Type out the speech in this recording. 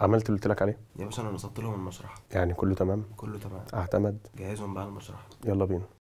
عملت اللي قلت لك عليه يا باشا انا نصبت لهم المشرحه يعني كله تمام كله تمام اعتمد جهزهم بقى المشرحه يلا بينا